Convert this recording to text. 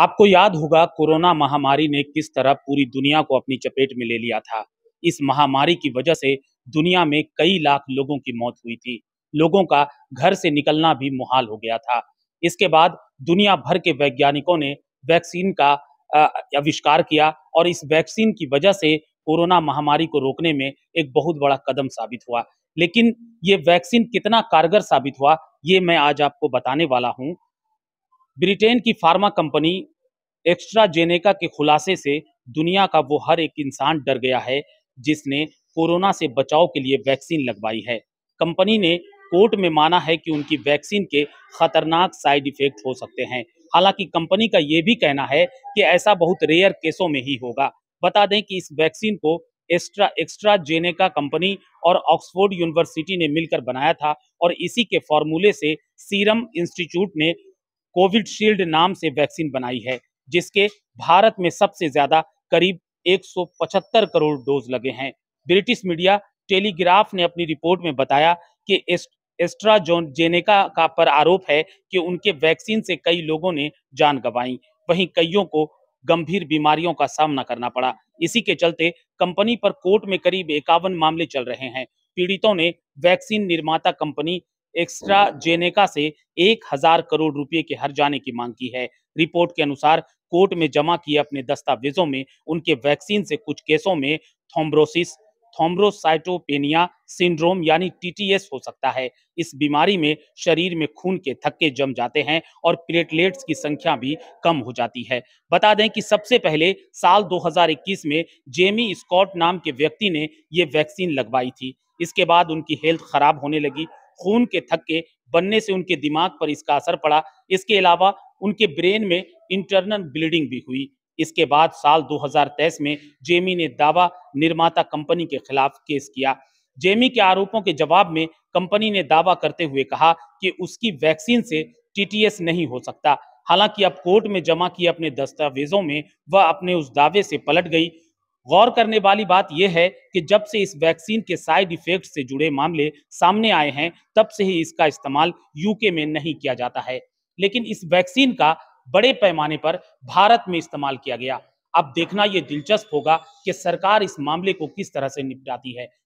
आपको याद होगा कोरोना महामारी ने किस तरह पूरी दुनिया को अपनी चपेट में ले लिया था इस महामारी की वजह से दुनिया में कई लाख लोगों की मौत हुई थी लोगों का घर से निकलना भी मुहाल हो गया था इसके बाद दुनिया भर के वैज्ञानिकों ने वैक्सीन का आविष्कार किया और इस वैक्सीन की वजह से कोरोना महामारी को रोकने में एक बहुत बड़ा कदम साबित हुआ लेकिन ये वैक्सीन कितना कारगर साबित हुआ ये मैं आज आपको बताने वाला हूँ ब्रिटेन की फार्मा कंपनी एक्स्ट्राजेनेका के खुलासे से दुनिया का वो हर एक इंसान डर गया है जिसने कोरोना से बचाव के लिए वैक्सीन लगवाई है कंपनी ने कोर्ट में माना है कि उनकी वैक्सीन के खतरनाक साइड इफेक्ट हो सकते हैं हालांकि कंपनी का ये भी कहना है कि ऐसा बहुत रेयर केसों में ही होगा बता दें कि इस वैक्सीन को एक्स्ट्रा एक्स्ट्रा जेनेका कंपनी और ऑक्सफोर्ड यूनिवर्सिटी ने मिलकर बनाया था और इसी के फॉर्मूले से सीरम इंस्टीट्यूट ने कोविड शील्ड नाम से वैक्सीन बनाई है जिसके भारत में सबसे ज्यादा करीब 175 करोड़ डोज लगे हैं ब्रिटिश मीडिया टेलीग्राफ ने अपनी रिपोर्ट में बताया कि एस्ट्राजेनेका का पर आरोप है कि उनके वैक्सीन से कई लोगों ने जान गंवाई वहीं कईयों को गंभीर बीमारियों का सामना करना पड़ा इसी के चलते कंपनी पर कोर्ट में करीब इक्यावन मामले चल रहे हैं पीड़ितों ने वैक्सीन निर्माता कंपनी एक्स्ट्रा जेनेका से एक हजार करोड़ रुपए के हर जाने की मांग की है रिपोर्ट के अनुसार कोर्ट में जमा किए अपने दस्तावेजों में उनके वैक्सीन से कुछ केसों में थोम्ब्रोसिस थोम्ब्रोसाइटोपेनिया सिंड्रोम यानी टीटीएस हो सकता है इस बीमारी में शरीर में खून के थक्के जम जाते हैं और प्लेटलेट्स की संख्या भी कम हो जाती है बता दें कि सबसे पहले साल 2021 में जेमी स्कॉट नाम के व्यक्ति ने ये वैक्सीन लगवाई थी इसके बाद उनकी हेल्थ खराब होने लगी खून के थक्के बनने से उनके दिमाग पर इसका असर पड़ा इसके अलावा उनके ब्रेन में इंटरनल ब्लीडिंग भी हुई इसके बाद साल 2023 में जेमी ने दावा निर्माता कंपनी के खिलाफ केस किया जेमी के आरोपों के जवाब में कंपनी ने दावा करते हुए कहा कि उसकी वैक्सीन से टीटीएस नहीं हो सकता हालांकि अब कोर्ट में जमा किए अपने दस्तावेजों में वह अपने उस दावे से पलट गई गौर करने वाली बात यह है कि जब से इस वैक्सीन के साइड इफेक्ट से जुड़े मामले सामने आए हैं तब से ही इसका इस्तेमाल यूके में नहीं किया जाता है लेकिन इस वैक्सीन का बड़े पैमाने पर भारत में इस्तेमाल किया गया अब देखना यह दिलचस्प होगा कि सरकार इस मामले को किस तरह से निपटाती है